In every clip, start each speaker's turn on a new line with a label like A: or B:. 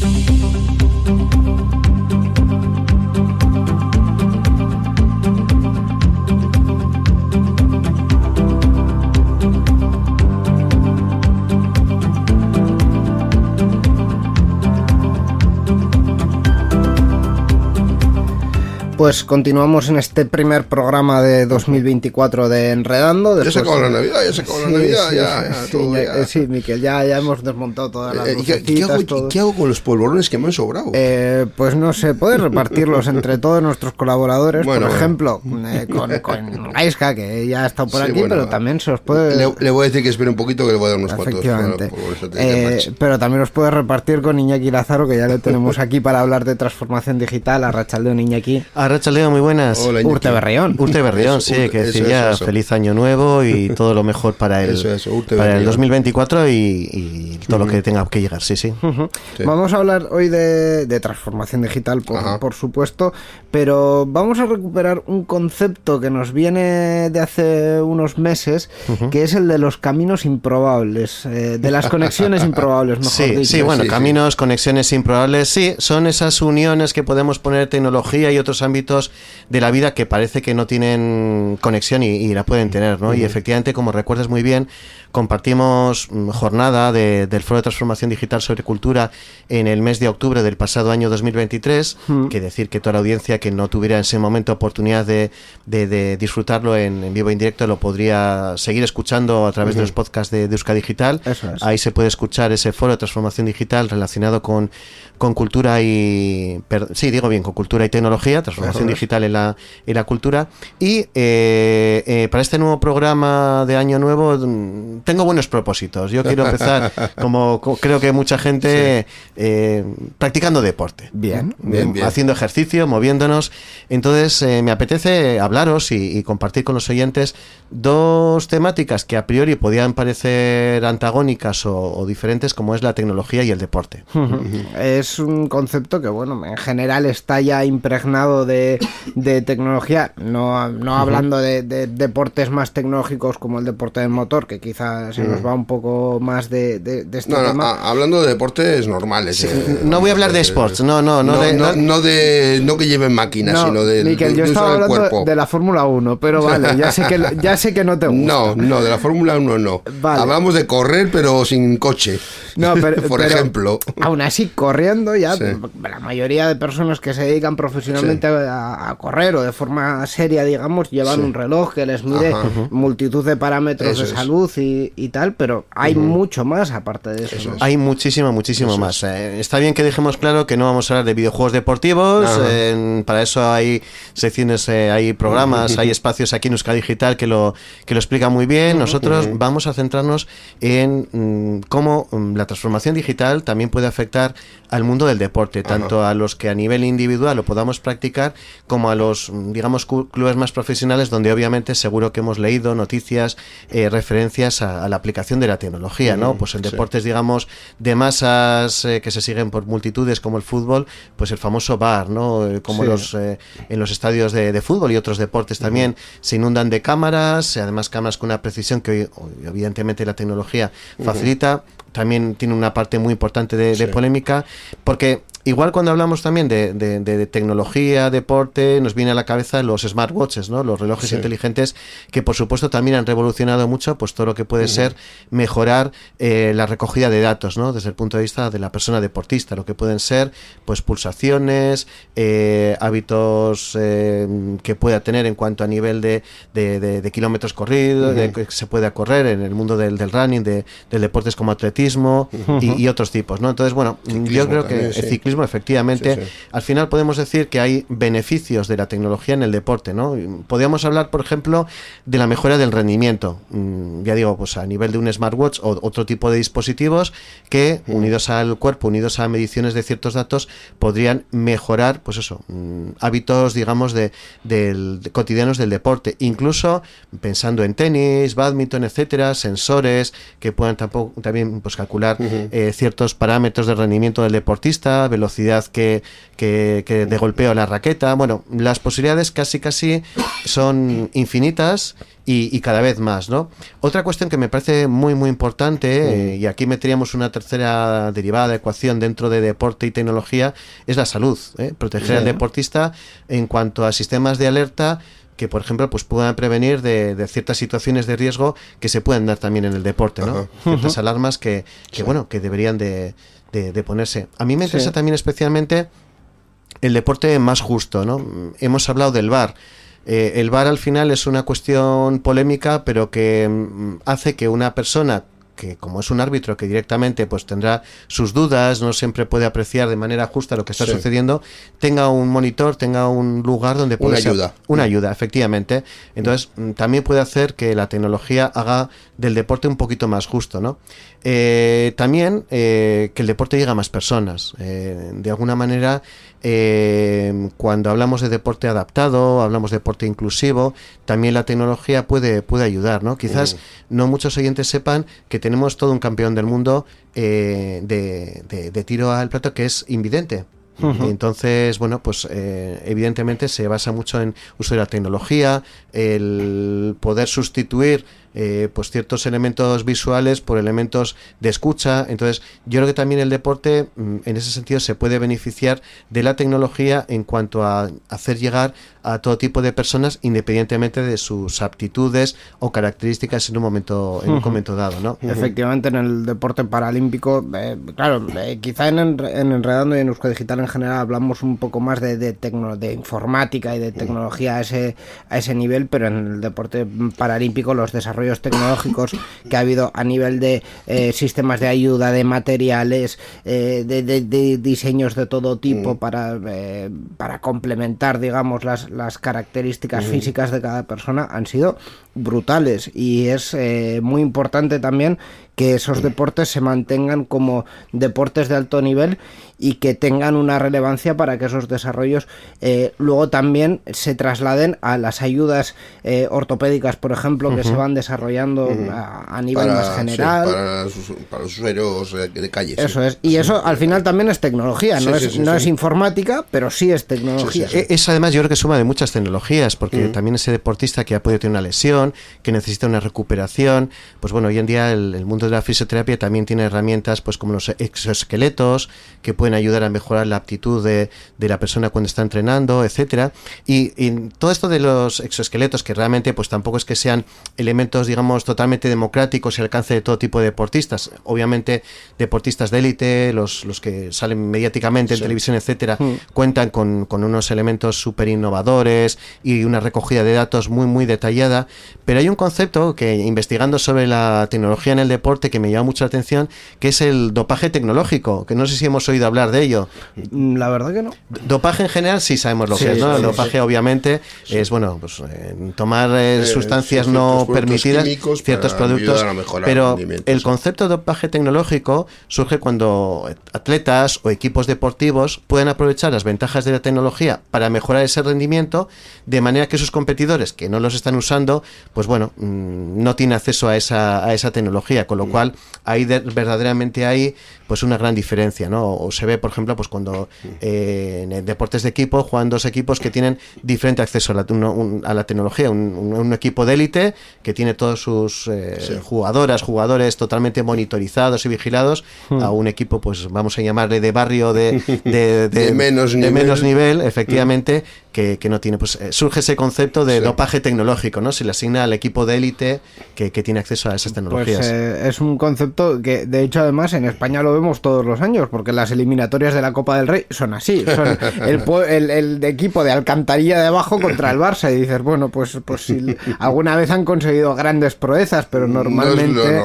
A: Thank you. pues continuamos en este primer programa de 2024 de Enredando. ya se acabó la Navidad, ya se acabó la Navidad, sí, eh, Miquel, ya, hemos desmontado todas las eh, ¿qué, hago, con los polvorones que me han sobrado? Eh, pues no sé, puedes repartirlos entre todos nuestros colaboradores, por ejemplo, eh, con, con que ya ha estado por aquí, pero también se los puede... Le, voy a decir que espere un poquito que le voy a dar unos cuantos. pero también los puedes repartir con Iñaki Lázaro, que ya lo tenemos aquí para hablar de transformación digital, a un Iñaki.
B: Ah, León, muy buenas. Urte Berrión. Urte Berrión, sí, que decía feliz año nuevo y todo lo mejor para el, para el 2024 y, todo lo que tenga que llegar, sí, sí.
A: Vamos a hablar hoy de, transformación digital, por, supuesto, pero vamos a recuperar un concepto que nos viene de hace unos meses, que es el de los caminos improbables, eh, de las conexiones improbables, mejor dicho. Sí, bueno, caminos,
B: conexiones improbables, sí, son esas uniones que podemos poner tecnología y otros ámbitos de la vida que parece que no tienen conexión y, la pueden tener, ¿no? Y efectivamente, como recuerdas muy bien, compartimos mm, jornada del Foro de Transformación Digital sobre Cultura en el mes de octubre del pasado año 2023, que decir que toda la audiencia que no tuviera en ese momento oportunidad de, disfrutarlo en, vivo e directo lo podría seguir escuchando a través de los podcasts de, Euska Digital. Ahí se puede escuchar ese Foro de Transformación Digital relacionado con, cultura y... sí, digo bien, con cultura y tecnología, transformación digital en la, en la cultura. Y eh, eh, para este nuevo programa de Año Nuevo mm, tengo buenos propósitos. Yo quiero empezar, como creo que mucha gente, eh, practicando deporte. Bien, Haciendo ejercicio, moviéndonos. Entonces me apetece hablaros y, compartir con los oyentes dos temáticas que a priori podían parecer antagónicas o, diferentes, como es la tecnología y el deporte.
A: Es un concepto que, bueno, en general está ya impregnado de de, tecnología, no, no hablando de, deportes más tecnológicos como el deporte del motor, que quizás se nos va un poco más de, de, este tema. No, hablando de deportes
B: normales. Eh, no voy a hablar de eh, sports, no, no, no. de, no que lleven máquinas, sino de, cuerpo. de
A: la Fórmula 1, pero vale, ya sé que,
B: ya sé que no te gusta. No,
A: no, de la Fórmula 1 no. Hablamos de correr, pero sin coche. No, pero, por ejemplo. Aún así, corriendo ya, la mayoría de personas que se dedican profesionalmente a a, correr o de forma seria, digamos, llevan un reloj que les mide multitud de parámetros de salud y, tal, pero hay mucho más aparte de eso. Hay
B: muchísimo, muchísimo más. Eh, está bien que dejemos claro que no vamos a hablar de videojuegos deportivos, para eso hay secciones, eh, hay programas, hay espacios aquí en Euskadi Digital que lo, que lo explica muy bien. Nosotros vamos a centrarnos en mm, cómo mm, la transformación digital también puede afectar al mundo del deporte, tanto a los que a nivel individual lo podamos practicar como a los, digamos, clubes más profesionales, donde obviamente seguro que hemos leído noticias, eh, referencias a, la aplicación de la tecnología, ¿no? Mm, pues en deportes, digamos, de masas eh, que se siguen por multitudes, como el fútbol, pues el famoso bar, ¿no? Eh, como los, en los estadios de, fútbol y otros deportes también, se inundan de cámaras, además cámaras con una precisión que evidentemente la tecnología facilita. también tiene una parte muy importante de, polémica, porque igual cuando hablamos también de, de tecnología, deporte, nos viene a la cabeza los smartwatches, ¿no? Los relojes inteligentes que por supuesto también han revolucionado mucho pues todo lo que puede ser mejorar eh, la recogida de datos, Desde el punto de vista de la persona deportista, lo que pueden ser pues pulsaciones, eh, hábitos eh, que pueda tener en cuanto a nivel de, kilómetros corridos, que se pueda correr en el mundo del, running, de, deportes como atletismo y, otros tipos, ¿no? Entonces, bueno, yo creo que el ciclismo efectivamente, al final podemos decir que hay beneficios de la tecnología en el deporte, ¿no? Podríamos hablar, por ejemplo, de la mejora del rendimiento, mm, ya digo, pues a nivel de un smartwatch o otro tipo de dispositivos que, unidos al cuerpo, unidos a mediciones de ciertos datos, podrían mejorar, pues eso, mm, hábitos, digamos, de, del, cotidianos del deporte, incluso pensando en tenis, badminton, etcétera, sensores que puedan tampoco, también pues, calcular eh, ciertos parámetros de rendimiento del deportista, velocidad que, de golpeo a la raqueta, bueno, las posibilidades casi casi son infinitas y, cada vez más, ¿no? Otra cuestión que me parece muy muy importante, eh, y aquí meteríamos una tercera derivada de ecuación dentro de deporte y tecnología, es la salud, ¿eh? proteger al deportista en cuanto a sistemas de alerta que por ejemplo pues puedan prevenir de, ciertas situaciones de riesgo que se pueden dar también en el deporte, ¿no? alarmas que, bueno, que deberían de, ponerse. A mí me interesa también especialmente el deporte más justo, ¿no? Hemos hablado del VAR. Eh, el VAR al final es una cuestión polémica, pero que mm, hace que una persona que como es un árbitro que directamente pues tendrá sus dudas, no siempre puede apreciar de manera justa lo que está sucediendo, tenga un monitor, tenga un lugar donde pueda... Una ser, ayuda. Una ayuda, efectivamente. Entonces, mm, también puede hacer que la tecnología haga del deporte un poquito más justo, ¿no? Eh, también eh, que el deporte llegue a más personas. de alguna manera, eh, cuando hablamos de deporte adaptado, hablamos de deporte inclusivo, también la tecnología puede, puede ayudar, ¿no? Quizás no muchos oyentes sepan que tenemos todo un campeón del mundo eh, de, de, tiro al plato que es invidente. Entonces, bueno, pues eh, evidentemente se basa mucho en uso de la tecnología, el poder sustituir eh, pues ciertos elementos visuales por elementos de escucha. Entonces, yo creo que también el deporte, mm, en ese sentido, se puede beneficiar de la tecnología en cuanto a hacer llegar a todo tipo de personas, independientemente de sus aptitudes o características en un momento, en un momento dado, ¿no? Efectivamente,
A: en el deporte paralímpico, eh, claro, eh, quizá en, en, Enredando y en Euskodigital Digital en general hablamos un poco más de, de, de informática y de tecnología a ese, a ese nivel, pero en el deporte paralímpico los desarrollos tecnológicos que ha habido a nivel de eh, sistemas de ayuda, de materiales, eh, de, diseños de todo tipo mm. para, eh, para complementar, digamos, las, las características mm. físicas de cada persona han sido brutales y es eh, muy importante también que esos deportes se mantengan como deportes de alto nivel y que tengan una relevancia para que esos desarrollos eh, luego también se trasladen a las ayudas eh, ortopédicas, por ejemplo, que se van desarrollando a, nivel más general. para, los usuarios de calle. Eso es. Y eso al final también es tecnología, no, es, no es informática, pero sí es tecnología.
B: E, es además yo creo que suma de muchas tecnologías, porque también ese deportista que ha podido tener una lesión, que necesita una recuperación. Pues bueno, hoy en día el, mundo de la fisioterapia también tiene herramientas pues como los exoesqueletos, que pueden ayudar a mejorar la aptitud de, de la persona cuando está entrenando, etcétera. Y, todo esto de los exoesqueletos, que realmente pues tampoco es que sean elementos, digamos, totalmente democráticos y alcance de todo tipo de deportistas. Obviamente, deportistas de élite, los, los que salen mediáticamente en televisión, etcétera, hmm. cuentan con, con unos elementos súper innovadores y una recogida de datos muy, muy detallada, pero hay un concepto que investigando sobre la tecnología en el deporte que me llama mucha atención, que es el dopaje tecnológico, que no sé si hemos oído hablar de ello. Mm, la verdad que no. Dopaje en general sí sabemos lo que es, ¿no? El dopaje obviamente es, bueno, pues eh, tomar eh, eh, sustancias no permitidas, ciertos productos, pero el concepto de dopaje tecnológico surge cuando atletas o equipos deportivos pueden aprovechar las ventajas de la tecnología para mejorar ese rendimiento de manera que sus competidores que no los están usando pues bueno, mm, no tiene acceso a esa, a esa tecnología, con lo mm. cual hay verdaderamente hay pues una gran diferencia, ¿no? se ve, por ejemplo, pues cuando mm. eh, en deportes de equipo juegan dos equipos que tienen diferente acceso a la, a la tecnología, un, equipo de élite que tiene todos sus eh, jugadoras, jugadores totalmente monitorizados y vigilados, hmm. a un equipo, pues vamos a llamarle de barrio de, de, de, de menos, nivel. Hmm. efectivamente, que, que, no tiene. Pues eh, surge ese concepto de dopaje tecnológico, ¿no? Si las al equipo de élite que, tiene acceso a esas pues, tecnologías.
A: Eh, es un concepto que, de hecho, además en España lo vemos todos los años, porque las eliminatorias de la Copa del Rey son así: son el, el, equipo de alcantarilla de abajo contra el Barça. Y dices, bueno, pues, pues si alguna vez han conseguido grandes proezas, pero normalmente.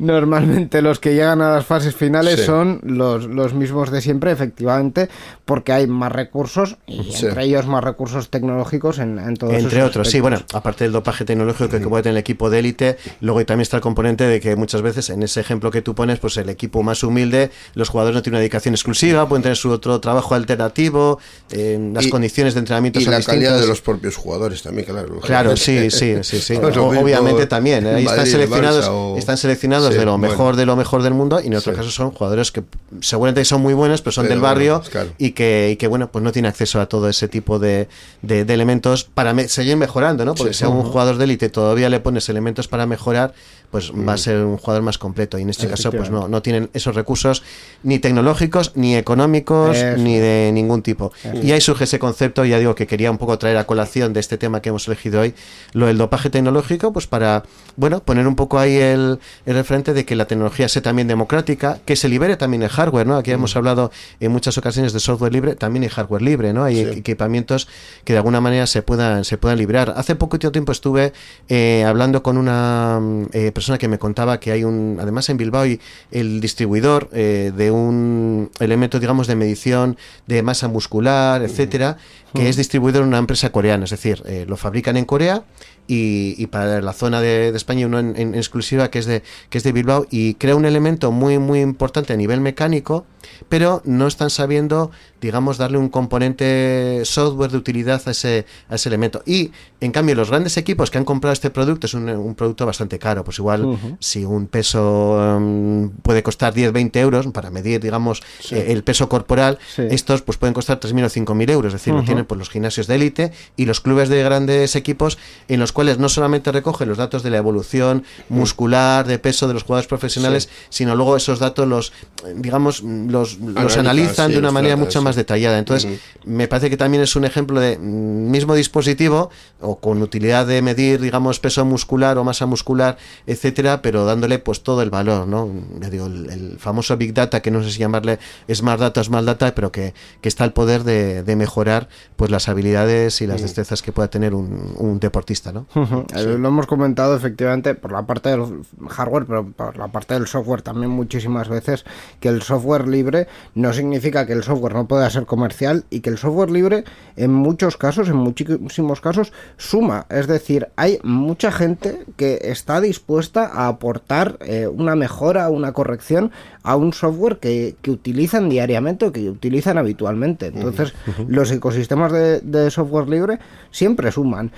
A: Normalmente los que llegan a las fases finales son los, mismos de siempre, efectivamente, porque hay más recursos entre ellos más recursos tecnológicos en, Entre otros, sí, bueno,
B: aparte del dopaje tecnológico que puede tener el equipo de élite. Luego también está el componente de que muchas veces en ese ejemplo que tú pones, pues el equipo más humilde, los jugadores no tienen una dedicación exclusiva, pueden tener su otro trabajo alternativo, las condiciones de entrenamiento y la calidad de los
A: propios jugadores también, claro. Claro, sí, sí, sí, sí. obviamente también. ¿eh? están seleccionados, están seleccionados de lo mejor
B: de lo mejor del mundo y en otro caso son jugadores que seguramente son muy buenos, pero son del barrio pues, y, que, y que bueno, pues no tienen acceso a todo ese tipo de, elementos para seguir mejorando, ¿no? Porque sí, jugadores un jugador te todavía le pones elementos para mejorar pues va a mm. ser un jugador más completo. Y en este caso, pues no, no tienen esos recursos ni tecnológicos, ni económicos, ni de ningún tipo. Y ahí surge ese concepto, ya digo que quería un poco traer a colación de este tema que hemos elegido hoy, lo del dopaje tecnológico, pues para, bueno, poner un poco ahí el, el referente de que la tecnología sea también democrática, que se libere también el hardware, ¿no? Aquí hemos mm. hablado en muchas ocasiones de software libre, también hay hardware libre, ¿no? Hay equipamientos que de alguna manera se puedan, se puedan liberar. Hace poco tiempo estuve eh, hablando con una mm, eh, persona que me contaba que hay un, además en Bilbao, el distribuidor eh, de un elemento digamos, de medición de masa muscular, etcétera, que es distribuido en una empresa coreana. Es decir, eh, lo fabrican en Corea y, para la zona de, España uno en, exclusiva que es, de, que es de Bilbao y crea un elemento muy, muy importante a nivel mecánico, pero no están sabiendo, digamos, darle un componente software de utilidad a ese, a ese elemento. Y, en cambio, los grandes equipos que han comprado este producto es un, producto bastante caro. Pues igual, si un peso em, puede costar 10, 20 euros para medir, digamos, eh, el peso corporal, estos pues pueden costar 3.000 o 5.000 euros, es decir, lo tienen por pues, los gimnasios de élite y los clubes de grandes equipos en los cuales no solamente recogen los datos de la evolución mm. muscular, de peso de los jugadores profesionales, sino luego esos datos los, eh, digamos, los, los analizan de una manera mucho más detallada. Entonces, me parece que también es un ejemplo de mm, mismo dispositivo o con utilidad de medir, digamos, peso muscular o masa muscular, etcétera, pero dándole pues todo el valor, ¿no? el, el famoso Big Data, que no sé si llamarle Smart Data, Smart Data, pero que, está el poder de, mejorar pues las habilidades y las mm. destrezas que pueda tener un, deportista, ¿no?
A: Eh, lo hemos comentado efectivamente por la parte del hardware, pero por la parte del software también muchísimas veces, que el software libre no significa que el software no pueda ser comercial y que el software libre en muchos casos, en muchísimos casos, suma. Es decir, hay mucha gente que está dispuesta a aportar eh, una mejora, una corrección a un software que, que utiliza utilizan diariamente o que utilizan habitualmente. Entonces, los ecosistemas de, de software libre siempre suman.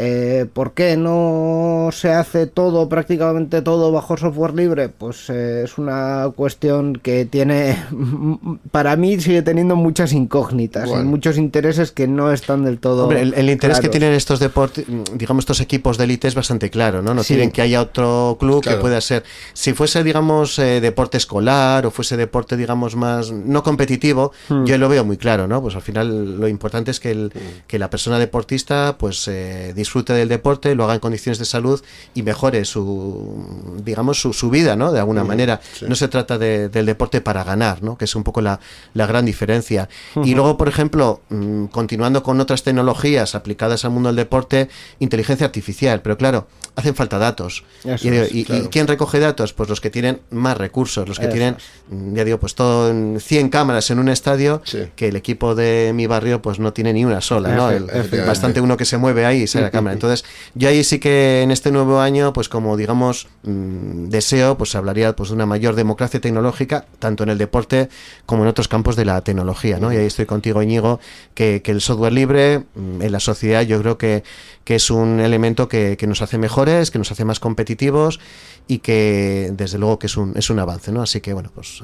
A: Eh, ¿Por qué no se hace todo, prácticamente todo, bajo software libre? Pues eh, es una cuestión que tiene, para mí sigue teniendo muchas incógnitas muchos intereses que no están del todo. el, interés que tienen
B: estos deportes, digamos, estos equipos de élite es bastante claro, ¿no? No que haya otro club que pueda ser. Si fuese, digamos, eh, deporte escolar o fuese deporte, digamos, más no competitivo, hmm. yo lo veo muy claro, ¿no? Pues al final lo importante es que, el, hmm. que la persona deportista, pues, eh, disfrute del deporte, lo haga en condiciones de salud y mejore su, digamos, su, vida, ¿no? De alguna manera. No se trata del deporte para ganar, ¿no? Que es un poco la, la gran diferencia. Y luego, por ejemplo, mm, continuando con otras tecnologías aplicadas al mundo del deporte, inteligencia artificial, pero claro, hacen falta datos. Y, quién recoge datos? Pues los que tienen más recursos, los que tienen, mm, ya digo, pues todo 100 cámaras en un estadio que el equipo de mi barrio pues no tiene ni una sola, ¿no? bastante uno que se mueve ahí y se entonces, yo ahí sí que en este nuevo año, pues como digamos, mm, deseo, pues hablaría pues, de una mayor democracia tecnológica, tanto en el deporte como en otros campos de la tecnología, ¿no? Y ahí estoy contigo, Íñigo, que, el software libre mm, en la sociedad yo creo que, que es un elemento que, nos hace mejores, que nos hace más competitivos y que desde luego que es un, es un avance, ¿no? Así que bueno, pues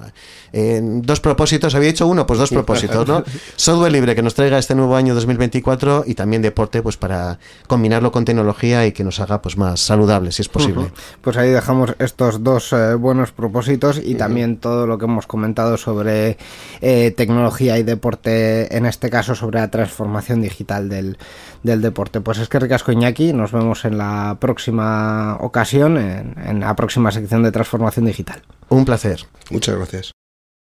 B: eh, dos propósitos, había dicho uno, pues dos propósitos, ¿no? Software libre que nos traiga este nuevo año 2024 y también deporte, pues para combinarlo con tecnología y que nos haga pues más saludable si es posible. Pues ahí
A: dejamos estos dos eh, buenos propósitos y también todo lo que hemos comentado sobre eh, tecnología y deporte, en este caso sobre la transformación digital del, del deporte. Pues es que ricasco Iñaki, nos vemos en la próxima ocasión, en la próxima sección de transformación digital. Un placer. Muchas gracias.